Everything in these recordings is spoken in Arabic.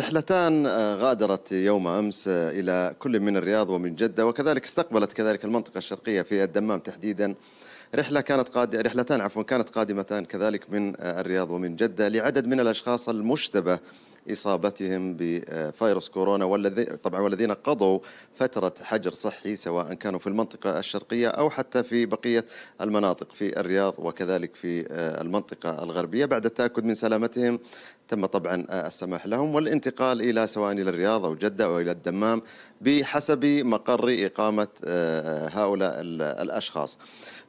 رحلتان آه، غادرت يوم أمس آه، إلى كل من الرياض ومن جدة وكذلك استقبلت كذلك المنطقة الشرقية في الدمام تحديدا رحلة كانت قاد... رحلتان عفوا كانت قادمتان كذلك من آه، الرياض ومن جدة لعدد من الأشخاص المشتبه إصابتهم بفيروس كورونا والذي طبعا والذين قضوا فترة حجر صحي سواء كانوا في المنطقة الشرقية أو حتى في بقية المناطق في الرياض وكذلك في آه، المنطقة الغربية بعد التأكد من سلامتهم تم طبعا آه، السماح لهم والانتقال إلى سواء إلى الرياض أو جدة أو إلى الدمام بحسب مقر إقامة آه، هؤلاء الأشخاص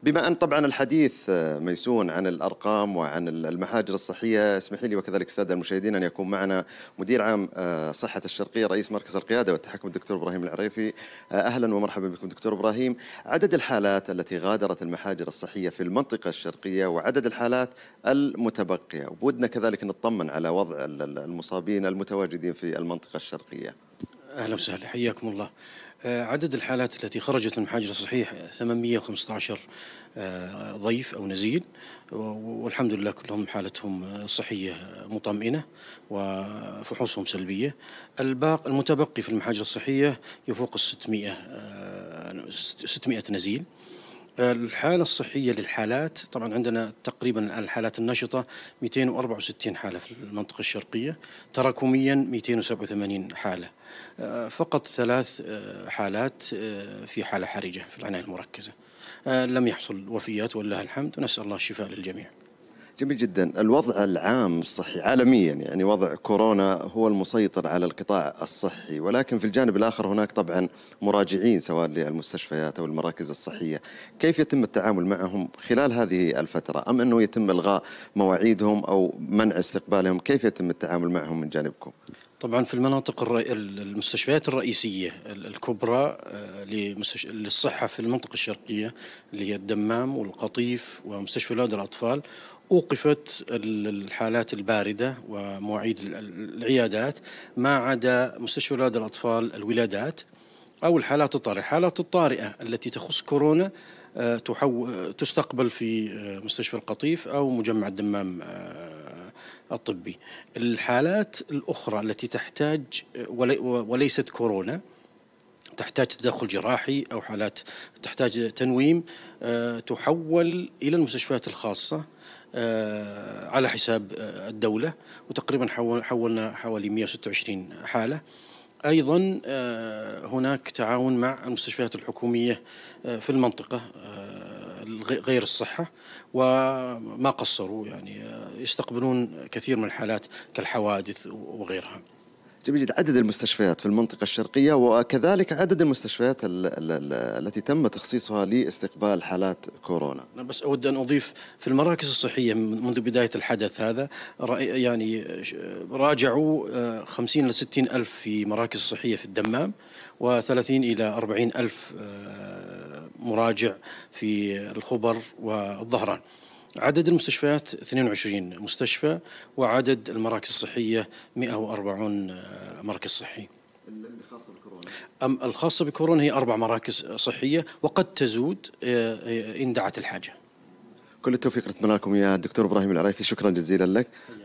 بما أن طبعا الحديث آه، ميسون عن الأرقام وعن المحاجر الصحية اسمحي لي وكذلك السادة المشاهدين أن يكون معنا مدير عام آه، صحة الشرقية رئيس مركز القيادة والتحكم الدكتور إبراهيم العريفي أهلا ومرحبا بكم دكتور إبراهيم عدد الحالات التي غادرت المحاجر الصحية في المنطقة الشرقية وعدد الحالات المتبقية وبودنا كذلك نطمن على وضع المصابين المتواجدين في المنطقة الشرقية اهلا وسهلا حياكم الله. آه، عدد الحالات التي خرجت من حجر صحيح 815 آه، ضيف او نزيل والحمد لله كلهم حالتهم صحيه مطمئنه وفحوصهم سلبيه. الباق المتبقي في المحاجر الصحيه يفوق ال 600 600 نزيل. الحالة الصحية للحالات طبعا عندنا تقريبا الحالات النشطة 264 حالة في المنطقة الشرقية تراكميا 287 حالة آه، فقط ثلاث آه، حالات آه، في حالة حرجة في العناية المركزة لم يحصل وفيات ولله الحمد ونسأل الله الشفاء للجميع جميل جدا الوضع العام الصحي عالميا يعني وضع كورونا هو المسيطر على القطاع الصحي ولكن في الجانب الآخر هناك طبعا مراجعين سواء للمستشفيات أو المراكز الصحية كيف يتم التعامل معهم خلال هذه الفترة أم أنه يتم إلغاء مواعيدهم أو منع استقبالهم كيف يتم التعامل معهم من جانبكم؟ طبعا في المناطق الرئي... المستشفيات الرئيسية الكبرى آه، للصحة في المنطقة الشرقية اللي هي الدمام والقطيف ومستشفى الأطفال الأطفال أوقفت الحالات الباردة ومواعيد العيادات ما عدا مستشفى ولادة الأطفال الولادات أو الحالات الطارئة الحالات الطارئة التي تخص كورونا آه، تحو... تستقبل في آه، مستشفى القطيف أو مجمع الدمام آه، الطبي الحالات الأخرى التي تحتاج ولي... وليست كورونا تحتاج تدخل جراحي او حالات تحتاج تنويم تحول الى المستشفيات الخاصه آه، على حساب آه، الدولة وتقريبا حولنا حوالي 126 حالة أيضا آه، هناك تعاون مع المستشفيات الحكومية في المنطقة غير الصحة وما قصروا يعني يستقبلون كثير من الحالات كالحوادث وغيرها بيجد عدد المستشفيات في المنطقة الشرقية وكذلك عدد المستشفيات التي تم تخصيصها لاستقبال حالات كورونا أنا بس أود أن أضيف في المراكز الصحية منذ بداية الحدث هذا يعني راجعوا 50 آه، إلى 60 ألف في مراكز صحية في الدمام و30 إلى 40 ألف آه، مراجع في الخبر والظهران عدد المستشفيات 22 مستشفى وعدد المراكز الصحية 140 آه، مركز صحي الخاصة بكورونا أم الخاصة بكورونا هي أربع مراكز صحية وقد تزود آه، إن دعت الحاجة كل التوفيق نتمنى لكم يا دكتور إبراهيم العريفي شكرا جزيلا لك